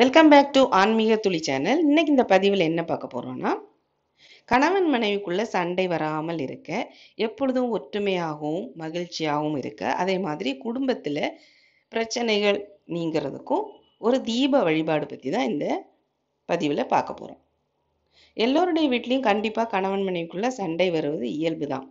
welcome back to ஆன்மீக துளி channel இன்னைக்கு இந்த பதிவில் என்ன பார்க்க போகிறோன்னா கணவன் மனைவிக்குள்ள சண்டை வராமல் இருக்க எப்பொழுதும் ஒற்றுமையாகவும் மகிழ்ச்சியாகவும் இருக்க அதே மாதிரி குடும்பத்தில் பிரச்சனைகள் நீங்கிறதுக்கும் ஒரு தீப வழிபாடு பற்றி தான் இந்த பதிவில் பார்க்க போகிறோம் எல்லோருடைய வீட்லேயும் கண்டிப்பாக கணவன் மனைவிக்குள்ள சண்டை வருவது இயல்பு தான்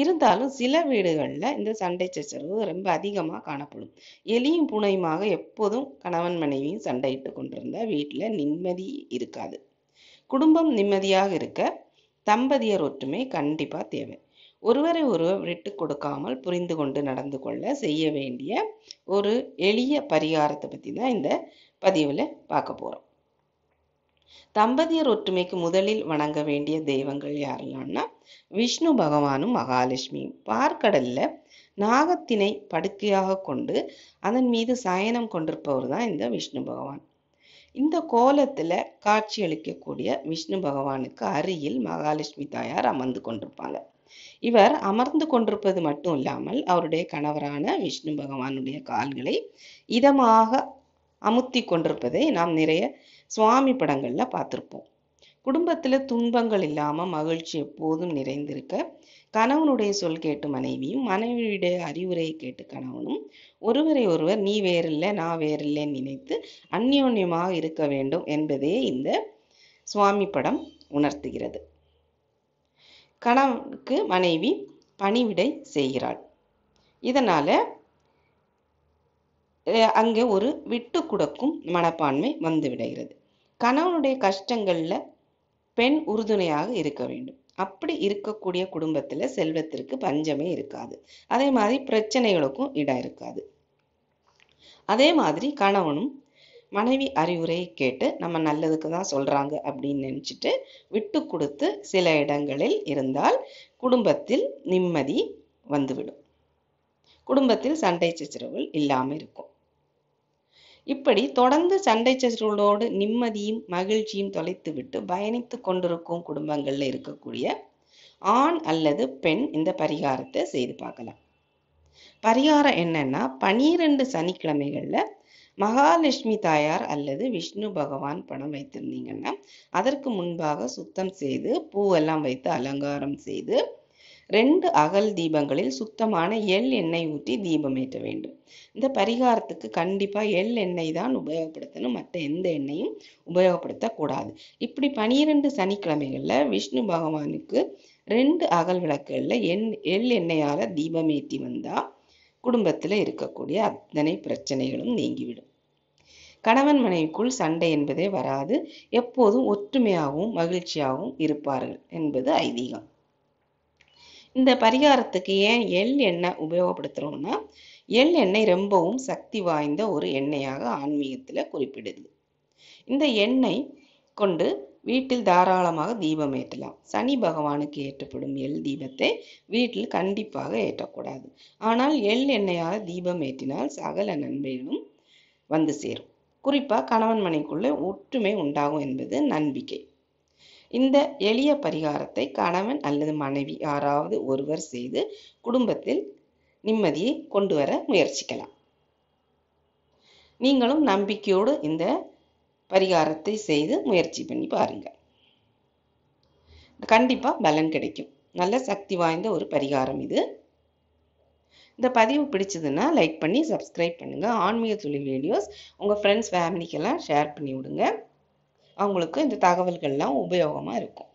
இருந்தாலும் சில வீடுகளில் இந்த சண்டை சச்சரவு ரொம்ப அதிகமாக காணப்படும் எலியும் புனையுமாக எப்போதும் கணவன் மனைவியும் சண்டையிட்டு கொண்டிருந்தால் வீட்டில் நிம்மதி இருக்காது குடும்பம் நிம்மதியாக இருக்க தம்பதியர் ஒற்றுமை கண்டிப்பாக தேவை ஒருவரை ஒருவர் விட்டு கொடுக்காமல் புரிந்து கொண்டு நடந்து கொள்ள செய்ய வேண்டிய ஒரு எளிய பரிகாரத்தை பற்றி தான் இந்த பதிவில் பார்க்க போகிறோம் தம்பதியர் ஒற்றுமைக்கு முதலில் வணங்க வேண்டிய தெய்வங்கள் யாரெல்லாம்னா விஷ்ணு பகவானும் மகாலட்சுமியும் பார்க்கடல்ல நாகத்தினை படுக்கையாக கொண்டு அதன் மீது சயனம் கொண்டிருப்பவர் தான் இந்த விஷ்ணு பகவான் இந்த கோலத்துல அளிக்கக்கூடிய விஷ்ணு பகவானுக்கு அருகில் மகாலட்சுமி தாயார் அமர்ந்து கொண்டிருப்பாங்க இவர் அமர்ந்து கொண்டிருப்பது மட்டும் இல்லாமல் அவருடைய கணவரான விஷ்ணு பகவானுடைய கால்களை இதமாக அமுத்தி கொண்டிருப்பதை நாம் நிறைய சுவாமி படங்களில் பார்த்துருப்போம் குடும்பத்தில் துன்பங்கள் இல்லாமல் மகிழ்ச்சி எப்போதும் நிறைந்திருக்க கணவனுடைய சொல் கேட்டு மனைவியும் மனைவியுடைய அறிவுரையை கேட்டு கணவனும் ஒருவரை ஒருவர் நீ வேறில்லை நான் வேறில்லைன்னு நினைத்து அந்யோன்யமாக இருக்க வேண்டும் என்பதே இந்த சுவாமி படம் உணர்த்துகிறது கணவனுக்கு மனைவி பணிவிடை செய்கிறாள் இதனால் அங்கே ஒரு விட்டு கொடுக்கும் மனப்பான்மை வந்துவிடுகிறது கணவனுடைய கஷ்டங்களில் பெண் உறுதுணையாக இருக்க வேண்டும் அப்படி இருக்கக்கூடிய குடும்பத்தில் செல்வத்திற்கு பஞ்சமே இருக்காது அதே மாதிரி பிரச்சனைகளுக்கும் இடம் இருக்காது அதே மாதிரி கணவனும் மனைவி அறிவுரையை கேட்டு நம்ம நல்லதுக்கு தான் சொல்கிறாங்க அப்படின்னு நினச்சிட்டு விட்டு கொடுத்து சில இடங்களில் இருந்தால் குடும்பத்தில் நிம்மதி வந்துவிடும் குடும்பத்தில் சண்டை சச்சரவுகள் இல்லாமல் இருக்கும் இப்படி தொடர்ந்து சண்டை சச்சரவுகளோடு நிம்மதியும் மகிழ்ச்சியும் தொலைத்துவிட்டு பயணித்து கொண்டிருக்கும் குடும்பங்களில் இருக்கக்கூடிய ஆண் அல்லது பெண் இந்த பரிகாரத்தை செய்து பார்க்கலாம் பரிகாரம் என்னன்னா பனிரெண்டு சனிக்கிழமைகளில் மகாலட்சுமி தாயார் அல்லது விஷ்ணு பகவான் படம் வைத்திருந்தீங்கன்னா அதற்கு முன்பாக சுத்தம் செய்து பூவெல்லாம் வைத்து அலங்காரம் செய்து ரெண்டு அகல் தீபங்களில் சுத்தமான எள் எண்ணெய் ஊற்றி தீபம் ஏற்ற வேண்டும் இந்த பரிகாரத்துக்கு கண்டிப்பாக எள் எண்ணெய் தான் உபயோகப்படுத்தணும் மற்ற எந்த எண்ணெயும் உபயோகப்படுத்தக்கூடாது இப்படி பனிரெண்டு சனிக்கிழமைகளில் விஷ்ணு பகவானுக்கு ரெண்டு அகல் விளக்குகளில் எண் எள் எண்ணெயால் தீபம் ஏற்றி வந்தால் குடும்பத்தில் இருக்கக்கூடிய அத்தனை பிரச்சனைகளும் நீங்கிவிடும் கணவன் மனைவிக்குள் சண்டை என்பதே வராது எப்போதும் ஒற்றுமையாகவும் மகிழ்ச்சியாகவும் இருப்பார்கள் என்பது ஐதீகம் இந்த பரிகாரத்துக்கு ஏன் எள் எண்ணெய் உபயோகப்படுத்துகிறோம்னா எள் எண்ணெய் ரொம்பவும் சக்தி வாய்ந்த ஒரு எண்ணெயாக ஆன்மீகத்தில் குறிப்பிடுது இந்த எண்ணெய் கொண்டு வீட்டில் தாராளமாக தீபம் ஏற்றலாம் சனி பகவானுக்கு ஏற்றப்படும் எள் தீபத்தை வீட்டில் கண்டிப்பாக ஏற்றக்கூடாது ஆனால் எள் எண்ணெயாக தீபம் ஏற்றினால் சகல நன்மைகளும் வந்து சேரும் குறிப்பாக கணவன் மனைக்குள்ளே ஒற்றுமை உண்டாகும் என்பது நம்பிக்கை இந்த எளிய பரிகாரத்தை கணவன் அல்லது மனைவி யாராவது ஒருவர் செய்து குடும்பத்தில் நிம்மதியை கொண்டு வர முயற்சிக்கலாம் நீங்களும் நம்பிக்கையோடு இந்த பரிகாரத்தை செய்து முயற்சி பண்ணி பாருங்கள் கண்டிப்பாக பலன் கிடைக்கும் நல்ல சக்தி வாய்ந்த ஒரு பரிகாரம் இது இந்த பதிவு பிடிச்சதுன்னா லைக் பண்ணி சப்ஸ்கிரைப் பண்ணுங்கள் ஆன்மீக தொழில் வீடியோஸ் உங்கள் ஃப்ரெண்ட்ஸ் ஃபேமிலிக்கெல்லாம் ஷேர் பண்ணி விடுங்க அவங்களுக்கு இந்த தகவல்கள்லாம் உபயோகமாக இருக்கும்